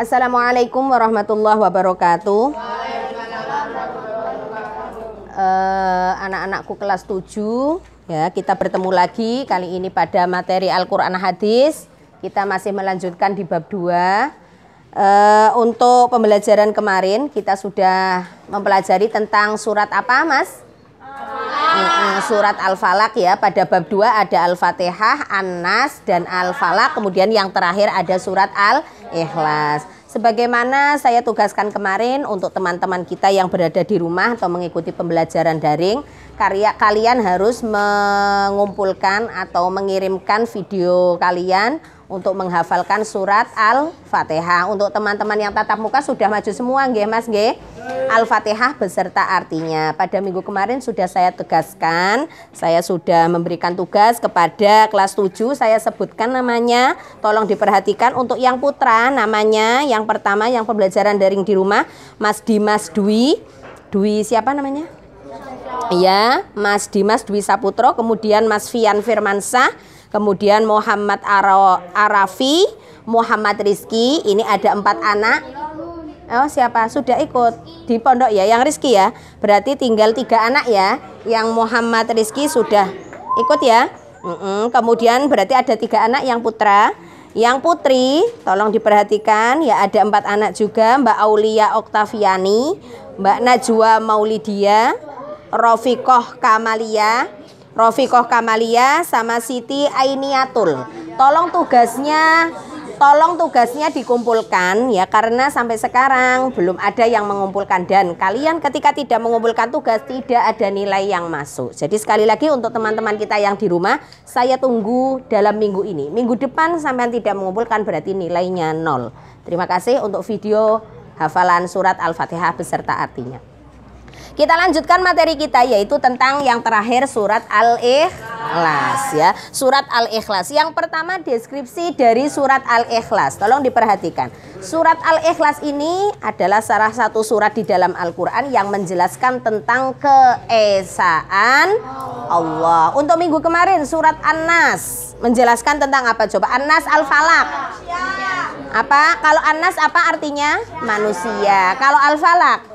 Assalamualaikum warahmatullahi wabarakatuh. Eh, anak-anakku kelas 7 ya kita bertemu lagi kali ini pada materi Al-Qur'an hadis. Kita masih melanjutkan di bab 2. e, eh, untuk pembelajaran kemarin kita sudah mempelajari tentang surat apa, Mas? surat al Falak ya. Pada bab 2 ada Al-Fatihah, An-Nas dan al Falak Kemudian yang terakhir ada surat Al-Ikhlas. Sebagaimana saya tugaskan kemarin untuk teman-teman kita yang berada di rumah atau mengikuti pembelajaran daring, karya kalian harus mengumpulkan atau mengirimkan video kalian untuk menghafalkan surat Al-Fatihah. Untuk teman-teman yang tatap muka sudah maju semua nggih Mas nggih. Al-Fatihah beserta artinya. Pada minggu kemarin sudah saya tegaskan, saya sudah memberikan tugas kepada kelas 7 saya sebutkan namanya. Tolong diperhatikan untuk yang putra namanya yang pertama yang pembelajaran daring di rumah Mas Dimas Dwi. Dwi siapa namanya? Iya, Mas Dimas Dwi Saputro, kemudian Mas Fian Firmansah. Kemudian Muhammad Arafi, Muhammad Rizki, ini ada empat anak. Oh siapa sudah ikut di pondok ya? Yang Rizki ya. Berarti tinggal tiga anak ya. Yang Muhammad Rizki sudah ikut ya. Kemudian berarti ada tiga anak yang putra. Yang putri, tolong diperhatikan ya ada empat anak juga Mbak Aulia Oktaviani, Mbak Najwa Maulidia, Rofiqoh Kamalia, Rofiqoh Kamalia sama Siti Ainiatul. Tolong tugasnya tolong tugasnya dikumpulkan ya karena sampai sekarang belum ada yang mengumpulkan dan kalian ketika tidak mengumpulkan tugas tidak ada nilai yang masuk. Jadi sekali lagi untuk teman-teman kita yang di rumah saya tunggu dalam minggu ini. Minggu depan sampai tidak mengumpulkan berarti nilainya nol. Terima kasih untuk video hafalan surat Al-Fatihah beserta artinya. Kita lanjutkan materi kita yaitu tentang yang terakhir surat Al-Ikhlas ya. Surat Al-Ikhlas. Yang pertama deskripsi dari surat Al-Ikhlas. Tolong diperhatikan. Surat Al-Ikhlas ini adalah salah satu surat di dalam Al-Qur'an yang menjelaskan tentang keesaan Allah. Untuk minggu kemarin surat An-Nas menjelaskan tentang apa coba? An-Nas Al-Falaq. Apa? Kalau Anas apa artinya? Manusia. Kalau Al-Falaq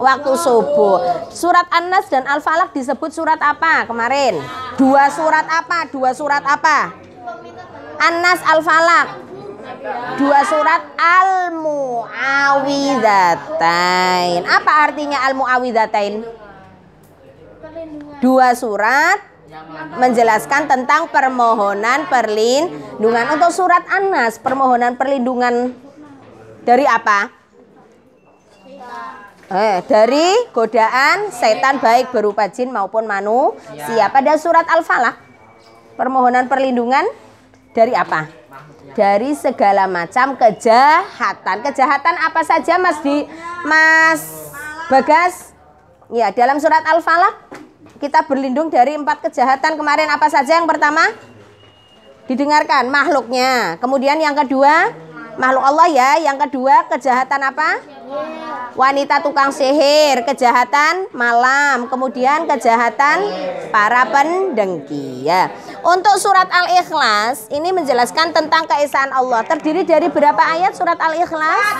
waktu subuh. Surat Anas dan al Falak disebut surat apa kemarin? Dua surat apa? Dua surat apa? Anas al Falak. Dua surat Al-Muawidatain. Apa artinya Al-Muawidatain? Dua surat menjelaskan tentang permohonan perlindungan untuk surat Anas permohonan perlindungan dari apa? Eh, dari godaan setan baik berupa jin maupun manusia. Ya. Pada surat al Falah permohonan perlindungan dari apa? Dari segala macam kejahatan. Kejahatan apa saja Mas di Mas Bagas? Ya, dalam surat al Falah kita berlindung dari empat kejahatan kemarin apa saja yang pertama? Didengarkan makhluknya. Kemudian yang kedua makhluk Allah ya. Yang kedua kejahatan apa? wanita tukang sihir, kejahatan malam, kemudian kejahatan para pendengki ya. Untuk surat Al-Ikhlas ini menjelaskan tentang keesaan Allah. Terdiri dari berapa ayat surat Al-Ikhlas?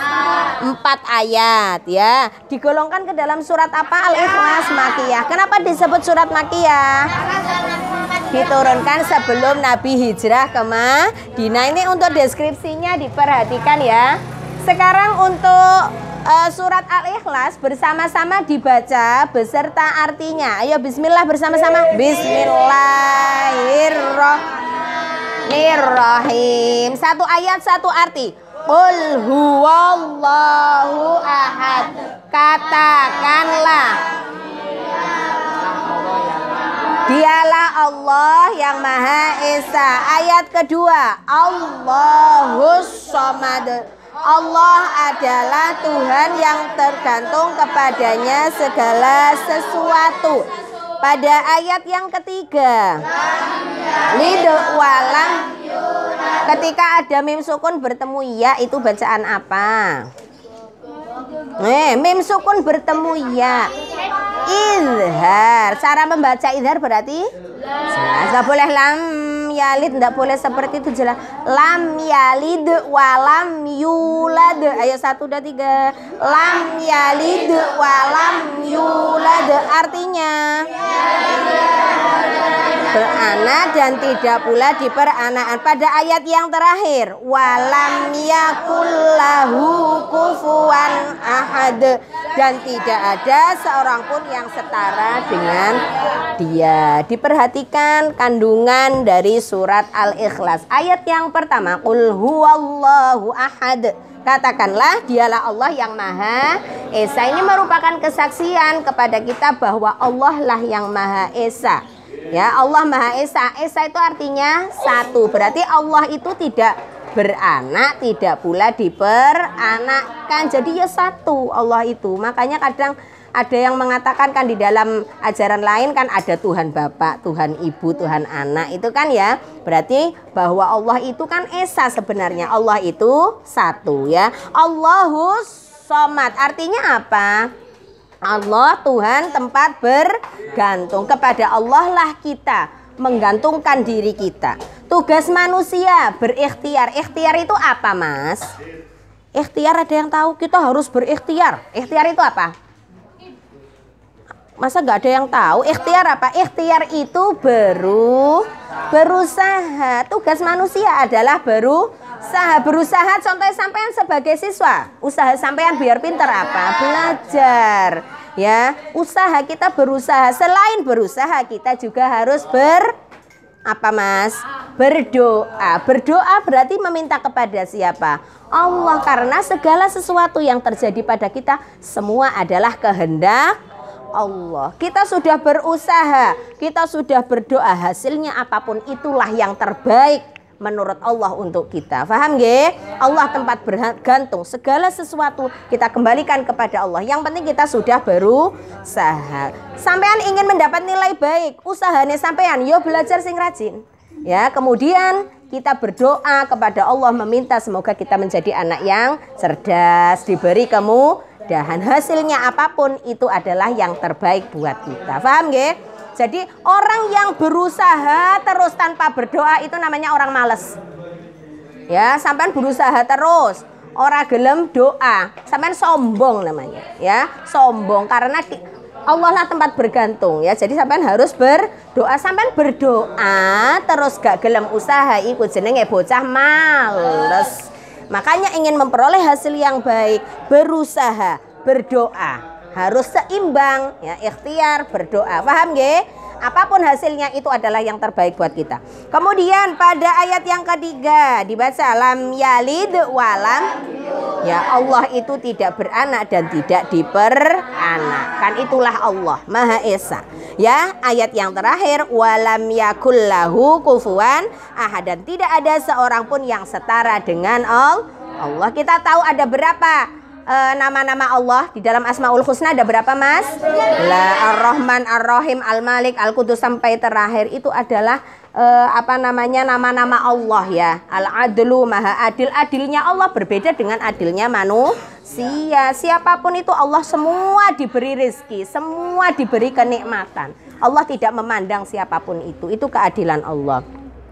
Empat ayat ya. Digolongkan ke dalam surat apa Al-Ikhlas Makiyah. Kenapa disebut surat Makiyah? Diturunkan sebelum Nabi hijrah ke Madinah. Ini untuk deskripsinya diperhatikan ya. Sekarang untuk uh, surat Al-Ikhlas bersama-sama dibaca beserta artinya. Ayo bismillah bersama-sama. Bismillahirrohmanirrohim. Satu ayat satu arti. Qul huwallahu ahad. Katakanlah Dialah Allah yang Maha Esa. Ayat kedua, Allahus Samad. Allah adalah Tuhan yang tergantung kepadanya segala sesuatu. Pada ayat yang ketiga, liduwalam. ketika ada mim sukun bertemu ya itu bacaan apa? Eh, mim sukun bertemu ya. Izhar. Cara membaca izhar berarti Tidak boleh lam yalid tidak boleh seperti itu jelas lam yalid walam yulad ayo satu dua tiga lam yalid walam yulad artinya beranak dan tidak pula diperanakan pada ayat yang terakhir walam yakullahu kufuan ahad dan tidak ada seorang pun yang setara dengan dia. Diperhatikan kandungan dari surat Al-Ikhlas. Ayat yang pertama, Qul huwallahu ahad. Katakanlah dialah Allah yang Maha Esa. Ini merupakan kesaksian kepada kita bahwa Allah lah yang Maha Esa. Ya, Allah Maha Esa. Esa itu artinya satu. Berarti Allah itu tidak beranak tidak pula diperanakkan jadi ya satu Allah itu makanya kadang ada yang mengatakan kan di dalam ajaran lain kan ada Tuhan Bapak, Tuhan Ibu, Tuhan Anak itu kan ya. Berarti bahwa Allah itu kan esa sebenarnya. Allah itu satu ya. Allahus somad artinya apa? Allah Tuhan tempat bergantung kepada Allah lah kita menggantungkan diri kita. Tugas manusia berikhtiar. Ikhtiar itu apa, Mas? Ikhtiar ada yang tahu? Kita harus berikhtiar. Ikhtiar itu apa? Masa gak ada yang tahu? Ikhtiar apa? Ikhtiar itu baru berusaha. Tugas manusia adalah baru berusaha. Berusaha contohnya sampean sebagai siswa. Usaha sampean biar pinter apa? Belajar Ya, usaha kita berusaha. Selain berusaha, kita juga harus ber apa Mas? Berdoa. Berdoa berarti meminta kepada siapa? Allah karena segala sesuatu yang terjadi pada kita semua adalah kehendak Allah. Kita sudah berusaha, kita sudah berdoa, hasilnya apapun itulah yang terbaik menurut Allah untuk kita. Faham nggih? Allah tempat bergantung segala sesuatu kita kembalikan kepada Allah. Yang penting kita sudah baru berusaha. Sampean ingin mendapat nilai baik, usahanya sampean yo belajar sing rajin. Ya, kemudian kita berdoa kepada Allah meminta semoga kita menjadi anak yang cerdas, diberi kamu kemudahan. Hasilnya apapun itu adalah yang terbaik buat kita. Faham nggih? Jadi orang yang berusaha terus tanpa berdoa itu namanya orang males. Ya, sampean berusaha terus, orang gelem doa, sampean sombong namanya, ya. Sombong karena di, Allah lah tempat bergantung ya. Jadi sampean harus berdoa, sampean berdoa terus gak gelem usaha ikut jenenge bocah males. Makanya ingin memperoleh hasil yang baik, berusaha, berdoa harus seimbang ya ikhtiar berdoa paham nggih apapun hasilnya itu adalah yang terbaik buat kita kemudian pada ayat yang ketiga dibaca alam yalid walam ya Allah itu tidak beranak dan tidak diperanak. Kan itulah Allah Maha Esa ya ayat yang terakhir walam yakulahu kufuan ah dan tidak ada seorang pun yang setara dengan Allah Allah kita tahu ada berapa Eh, nama-nama uh, Allah di dalam Asmaul Husna ada berapa Mas? La Ar-Rahman, Ar-Rahim, Al-Malik, Al-Qudus sampai terakhir itu adalah uh, apa namanya nama-nama Allah ya. Al-Adlu Maha Adil, adilnya Allah berbeda dengan adilnya manusia. Siapapun itu Allah semua diberi rezeki, semua diberi kenikmatan. Allah tidak memandang siapapun itu. Itu keadilan Allah.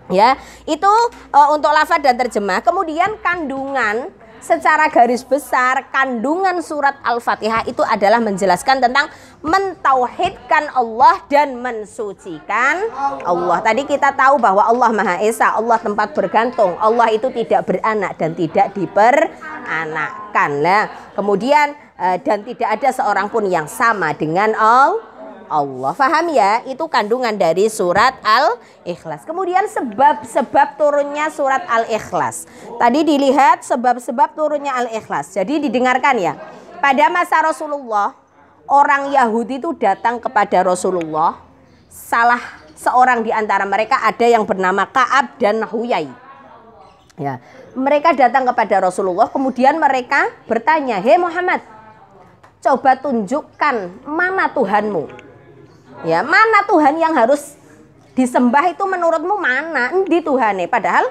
Ya, itu uh, untuk lafaz dan terjemah. Kemudian kandungan secara garis besar kandungan surat Al-Fatihah itu adalah menjelaskan tentang mentauhidkan Allah dan mensucikan Allah. Tadi kita tahu bahwa Allah Maha Esa, Allah tempat bergantung, Allah itu tidak beranak dan tidak diperanakkan. Nah, kemudian eh, dan tidak ada seorang pun yang sama dengan Allah Allah. Faham ya? Itu kandungan dari surat Al-Ikhlas. Kemudian sebab-sebab turunnya surat Al-Ikhlas. Tadi dilihat sebab-sebab turunnya Al-Ikhlas. Jadi didengarkan ya. Pada masa Rasulullah, orang Yahudi itu datang kepada Rasulullah. Salah seorang di antara mereka ada yang bernama Ka'ab dan Huyai. Ya, mereka datang kepada Rasulullah, kemudian mereka bertanya, "Hei Muhammad, coba tunjukkan mana Tuhanmu. Ya, mana Tuhan yang harus disembah itu menurutmu mana? di Tuhan Padahal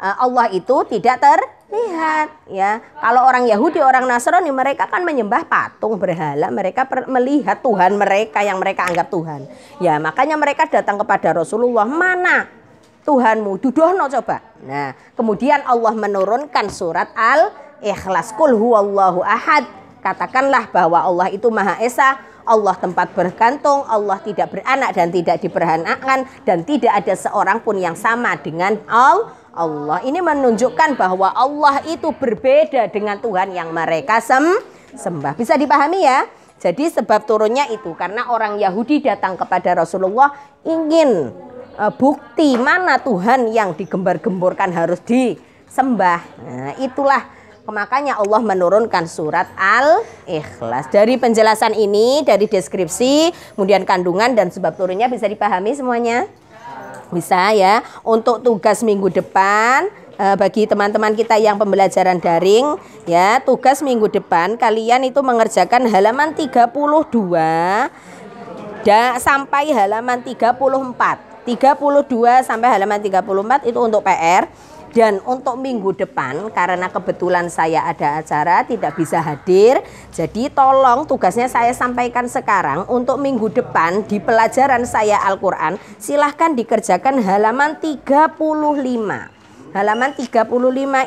eh, Allah itu tidak terlihat ya. Kalau orang Yahudi, orang Nasrani mereka kan menyembah patung berhala, mereka melihat Tuhan mereka yang mereka anggap Tuhan. Ya, makanya mereka datang kepada Rasulullah, "Mana Tuhanmu? Dudohno coba." Nah, kemudian Allah menurunkan surat Al-Ikhlas, "Kulhu huwallahu ahad." Katakanlah bahwa Allah itu Maha Esa, Allah tempat bergantung, Allah tidak beranak dan tidak diperanakan dan tidak ada seorang pun yang sama dengan Allah. Allah ini menunjukkan bahwa Allah itu berbeda dengan Tuhan yang mereka sem sembah. Bisa dipahami ya? Jadi sebab turunnya itu karena orang Yahudi datang kepada Rasulullah ingin e, bukti mana Tuhan yang digembar-gemborkan harus disembah. Nah, itulah Makanya Allah menurunkan surat Al-Ikhlas. Dari penjelasan ini, dari deskripsi, kemudian kandungan dan sebab turunnya bisa dipahami semuanya? Bisa ya. Untuk tugas minggu depan, eh, bagi teman-teman kita yang pembelajaran daring ya, tugas minggu depan kalian itu mengerjakan halaman 32 da, sampai halaman 34. 32 sampai halaman 34 itu untuk PR. Dan untuk minggu depan karena kebetulan saya ada acara tidak bisa hadir, jadi tolong tugasnya saya sampaikan sekarang untuk minggu depan di pelajaran saya Al-Qur'an silahkan dikerjakan halaman 35 halaman 35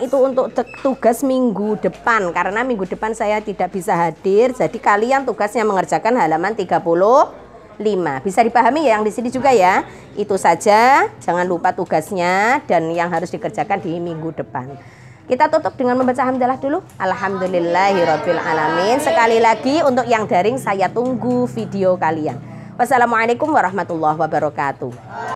itu untuk tugas minggu depan karena minggu depan saya tidak bisa hadir jadi kalian tugasnya mengerjakan halaman 30 5. Bisa dipahami ya yang di sini juga ya. Itu saja, jangan lupa tugasnya dan yang harus dikerjakan di minggu depan. Kita tutup dengan membaca hamdalah dulu. Alhamdulillahirabbil alamin. Sekali lagi untuk yang daring saya tunggu video kalian. Wassalamualaikum warahmatullahi wabarakatuh.